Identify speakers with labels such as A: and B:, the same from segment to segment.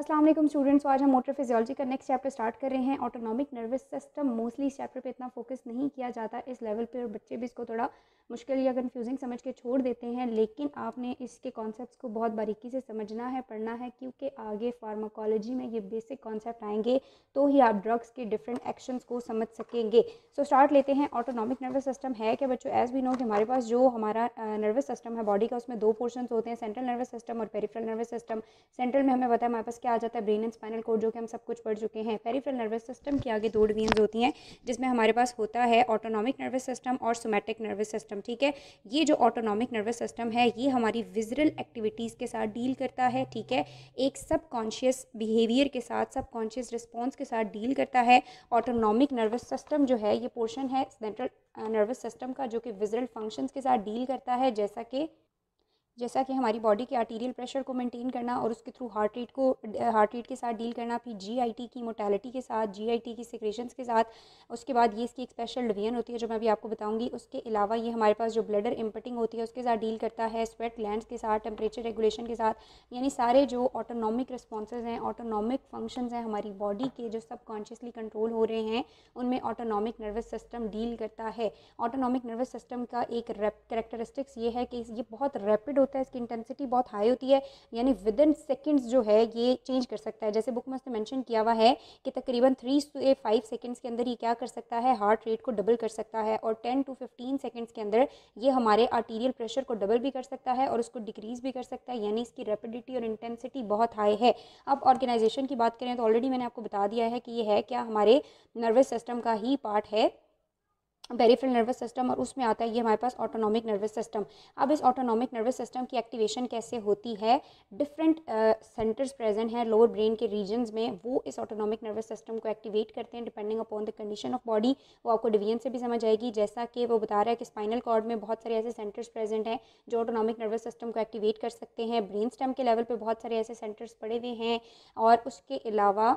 A: Aslam students आज हम motor physiology का नेक्स्ट चैप्टर स्टार्ट कर रहे हैं ऑटोनॉमिक नर्वस सिस्टम मोस्टली इस चैप्टर पे इतना फोकस नहीं किया जाता इस लेवल पे और बच्चे भी इसको थोड़ा मुश्किल या कंफ्यूजिंग समझ के छोड़ देते हैं लेकिन आपने इसके कॉन्सेप्ट्स को बहुत बारीकी से समझना है पढ़ना है क्योंकि आगे फार्माकोलॉजी में ये बेसिक कॉन्सेप्ट आएंगे तो ही आप ड्रग्स के डिफरेंट एक्शंस को समझ सकेंगे सो so, स्टार्ट लेते हैं ऑटोनॉमिक नर्वस सिस्टम है क्या बच्चों एज वी नो कि हमारे पास जो हमारा नर्वस सिस्टम है बॉडी का उसमें दो पोर्शन होते हैं सेंट्रल नर्वस सिस्टम और पेरीफ्रल नर्वस सिस्टम सेंट्रल में हमें पता है हमारे पास क्या क्या आ जाता है ब्रेन एंड स्पाइनल कोड जो कि हम सब कुछ पढ़ चुके हैं पेरीफ्रल नर्वस सिस्टम के आगे दो डिवीजन होती हैं जिसमें हमारे पास होता है ऑटोनॉमिक नर्वस सिस्टम और सोमेटिक नर्वस सिस्टम ठीक है ये जो ऑटोनॉमिक नर्वस सिस्टम है ये हमारी विजरल एक्टिविटीज़ के साथ डील करता है ठीक है एक सब कॉन्शियस बिहेवियर के साथ सब कॉन्शियस रिस्पॉन्स के साथ डील करता है ऑटोनॉमिक नर्वस सिस्टम जो है ये पोर्शन है सेंट्रल नर्वस सिस्टम का जो कि विजरल फंक्शंस के साथ डील करता है जैसा कि जैसा कि हमारी बॉडी के आर्टीरियल प्रेशर को मेंटेन करना और उसके थ्रू हार्ट रेट को हार्ट रेट के साथ डील करना फिर जीआईटी की मोटेलिटी के साथ जीआईटी की सिक्रेशंस के साथ उसके बाद ये इसकी एक स्पेशल डिवीजन होती है जो मैं अभी आपको बताऊंगी उसके अलावा ये हमारे पास जो ब्लडर इम्पटिंग होती है उसके साथ डील करता है स्वेट लैंड के साथ टेम्परेचर रेगुलेशन के साथ यानी सारे जो ऑटोनॉमिक रिस्पॉन्सेज हैं ऑटोनॉमिक फंक्शन हैं हमारी बॉडी के जो सबकॉन्शियसली कंट्रोल हो रहे हैं उनमें ऑटोनॉमिक नर्वस सिस्टम डील करता है ऑटोनॉमिक नर्वस सिस्टम का एक करेक्टरिस्टिक्स ये है कि ये बहुत रैपिड होता है इसकी इंटेंसिटी बहुत हाई होती है यानी विद इन सेकेंड्स जो है ये चेंज कर सकता है जैसे बुक में उसने मैंशन किया हुआ है कि तकरीबन three to a five seconds के अंदर ये क्या कर सकता है हार्ट रेट को डबल कर सकता है और टेन टू फिफ्टीन सेकेंड्स के अंदर ये हमारे आर्टीरियल प्रेशर को डबल भी कर सकता है और उसको डिक्रीज़ भी कर सकता है यानी इसकी रेपिडिटी और इंटेंसिटी बहुत हाई है अब ऑर्गेनाइजेशन की बात करें तो ऑलरेडी मैंने आपको बता दिया है कि ये है क्या हमारे नर्वस सिस्टम का ही पार्ट है पेरीफ्रल नर्वस सिस्टम और उसमें आता है ये हमारे पास ऑटोनॉमिक नर्वस सिस्टम अब इस ऑटोनॉमिक नर्वस सिस्टम की एक्टिवेशन कैसे होती है डिफरेंट सेंटर्स प्रेजेंट हैं लोअर ब्रेन के रीजन्स में वो इस ऑटोनॉमिक नर्वस सिस्टम को एक्टिवेट करते हैं depending upon the condition of body वो आपको डिवीजन से भी समझ आएगी जैसा कि वो बता रहा है कि स्पाइनल कॉर्ड में बहुत सारे ऐसे सेंटर्स प्रेजेंट हैं जो ऑटोनॉमिक नर्वस सिस्टम को एक्टिवेट कर सकते हैं ब्रेन स्टेम के लेवल पर बहुत सारे ऐसे सेंटर्स पड़े हुए हैं और उसके अलावा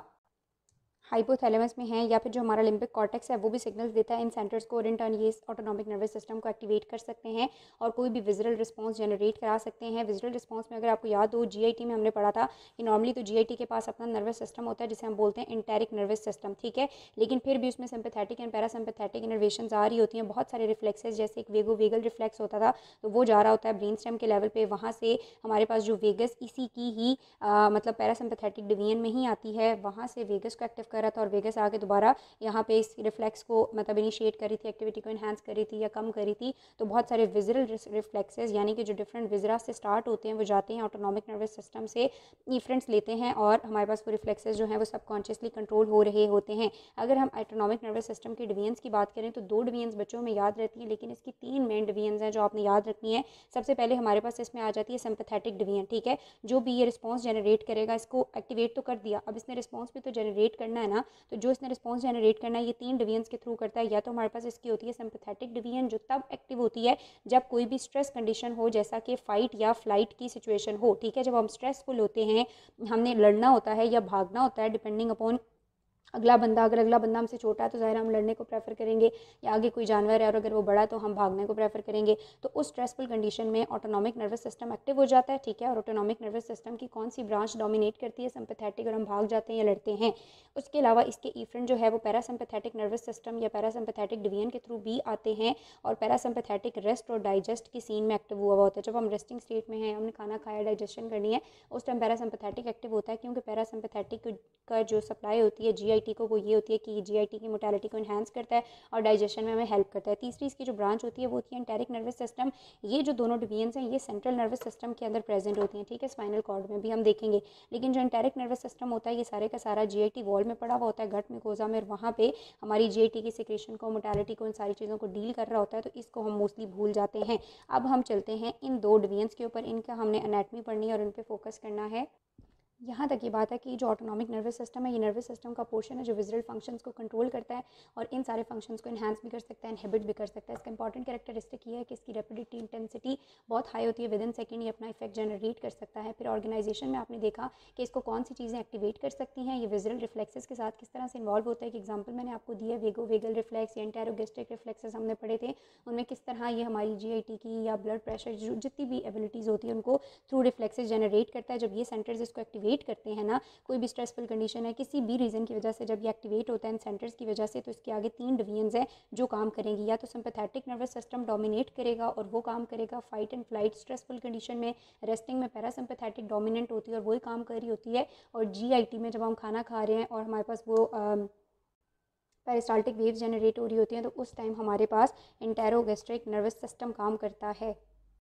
A: हाइपोथैलेमस में है या फिर जो हमारा लिम्बिक कॉर्टेक्स है वो भी सिग्नल्स देता है इन सेंटर्स को और इन टर्न ये इस ऑटोनॉमिक नर्वस सिस्टम को एक्टिवेट कर सकते हैं और कोई भी विजरल रिस्पॉन्स जनरेट करा सकते हैं विजरल रिस्पॉन्स में अगर आपको याद हो जी में हमने पढ़ा था कि नॉर्मली तो जी के पास अपना नर्वस सिस्टम होता है जिसे हम बोलते हैं इंटेरिक नर्वस सिस्टम ठीक है लेकिन फिर भी उसमें सिंपथेटिक एंड पैरासिम्पथेटिक इनर्वेशन आ रही होती हैं बहुत सारे रिफ्लेक्सेज जैसे एक वेगो वेगल रिफ्लेक्स होता था तो वो जा रहा होता है ब्रेन स्टेम के लेवल पर वहाँ से हमारे पास जो वेगस इसी की ही आ, मतलब पैरासिम्पथेटिक डिवीजन में ही आती है वहाँ से वेगस को एक्टिव कर करा था और वेगस आके दोबारा यहाँ पे इस रिफ्लेक्स को मतलब इनिशिएट करी थी एक्टिविटी को इन्हांस करी थी या कम करी थी तो बहुत सारे विजरल रिफ्लेक्सेज यानी कि जो डिफरेंट विजरा से स्टार्ट होते हैं वो जाते हैं ऑटोनॉमिक नर्वस सिस्टम से इफ्रेंट्स लेते हैं और हमारे पास वो रिफ्लेक्सेज जो हैं वो सबकॉन्शियसली कंट्रोल हो रहे होते हैं अगर हम ऑटोनॉमिक नर्वस सिस्टम के डिवीजन्स की बात करें तो दो डिवीजन्स बच्चों में याद रहती हैं लेकिन इसकी तीन मेन डिवीजन्स हैं जो आपने याद रखनी है सबसे पहले हमारे पास इसमें आ जाती है सिंपथेटिक डिवीजन ठीक है जो भी ये रिस्पॉन्स जनरेट करेगा इसको एक्टिवेट तो कर दिया अब इसने रिस्पॉन्स भी तो जनरेट करना है ना तो जो इसने रिस्पॉन्स जनरेट करना है ये तीन डिवीजन के थ्रू करता है या तो हमारे पास इसकी होती है सिंपथेटिक डिवीजन जो तब एक्टिव होती है जब कोई भी स्ट्रेस कंडीशन हो जैसा कि फ़ाइट या फ्लाइट की सिचुएशन हो ठीक है जब हम स्ट्रेसफुल होते हैं हमने लड़ना होता है या भागना होता है डिपेंडिंग अपॉन अगला बंदा अगर अगला बंदा हमसे छोटा है तो ज़ाहिर हम लड़ने को प्रेफर करेंगे या आगे कोई जानवर है और अगर वो बड़ा है तो हम भागने को प्रेफर करेंगे तो उस स्ट्रेसफुल कंडीशन में ऑटोनॉमिक नर्वस सिस्टम एक्टिव हो जाता है ठीक है और ऑटोनॉमिक नर्वस सिस्टम की कौन सी ब्रांच डोमिनेट करती है सिंपथेटिक और हम भाग जाते हैं या लड़ते हैं उसके अलावा इसके ईफ्रेंट जो है वो पैरासम्पथेटिक नर्वस सिस्टम या पैरासिम्पथेटिक डिवीजन के थ्रू भी आते हैं और पैरासिम्पथेटिक रेस्ट और डाइजेस्ट की सीन में एक्टिव हुआ हुआ होता है जब हम रेस्टिंग स्टेट में हैं हमने खाना खाया डाइजेशन करनी है उस टाइम पैरासिम्पथेटिक एक्टिव होता है क्योंकि पैरासिम्पथेटिक का जो सप्लाई होती है जी जीआईटी को वो ये होती है कि जीआईटी e की मोटेलिटी को इन्हेंस करता है और डाइजेशन में हमें हेल्प करता है तीसरी इसकी जो ब्रांच होती है वो होती है एंटेरिक नर्वस सिस्टम ये जो दोनों डिवीजन्स हैं ये सेंट्रल नर्वस सिस्टम के अंदर प्रेजेंट होती हैं ठीक है स्पाइनल कॉर्ड में भी हम देखेंगे लेकिन जो एंटेरिक नर्वस सिस्टम होता है ये सारे का सारा जी वॉल में पड़ा हुआ होता है घट में कोजा में वहाँ पर हमारी जी की सिक्रेशन को मोटेलिटी को इन सारी चीज़ों को डील कर रहा होता है तो इसको हम मोस्टली भूल जाते हैं अब हम चलते हैं इन दो डिवीजन्स के ऊपर इनका हमने अनेटमी पढ़नी है और इन पर फोकस करना है यहाँ तक ये बात है कि जो ऑटोनॉमिक नर्वस सिस्टम है ये नर्वस सिस्टम का पोर्शन है जो विजरल फंक्शंस को कंट्रोल करता है और इन सारे फंक्शंस को इन्हेंस भी कर सकता है इनहिबिट भी कर सकता है इसका इंपॉर्टेंट कैरेक्टरिस्टिक ये है कि इसकी रेपिडिटी इंटेंसिटी बहुत हाई होती है विद इन सेकेंड ये अपना इफेक्ट जनरेट कर सकता है फिर ऑर्गेनाइजेशन में आपने देखा कि इसको कौन सी चीज़ें एक्टिवेट कर सकती हैं ये विजरल रिफ्लेक्सेस के साथ किस तरह से इन्वॉल्व होता है कि एग्जाम्पल मैंने आपको दिया वेगो वेगल रिफ्लेक्स या इंटेरोगेस्टिक रिफ्लेक्सेस हमने पढ़े थे उनमें किस तरह ये हमारी जी की या ब्लड प्रेशर जितनी भी एबिलिटीज़ होती है उनको थ्रू रिफ्लेक्सेज जनरेट करता है जब ये सेंटर्स इसको एक्टिवेट एक्टिवेट करते हैं ना कोई भी स्ट्रेसफुल कंडीशन है किसी भी रीज़न की वजह से जब ये एक्टिवेट होता है इन सेंटर्स की वजह से तो इसके आगे तीन डिवीजन्स हैं जो काम करेंगी या तो सिंपथेटिक नर्वस सिस्टम डोमिनेट करेगा और वो काम करेगा fight and flight stressful condition में रेस्टिंग में पैरासिम्पथेटिक डोमिनेंट होती है और वही काम कर रही होती है और जी में जब हम खाना खा रहे हैं और हमारे पास वो आ, पेरिस्टाल्टिक वेव्स जनरेट हो रही होती हैं तो उस टाइम हमारे पास इंटेरोगेस्ट्रिक नर्वस सिस्टम काम करता है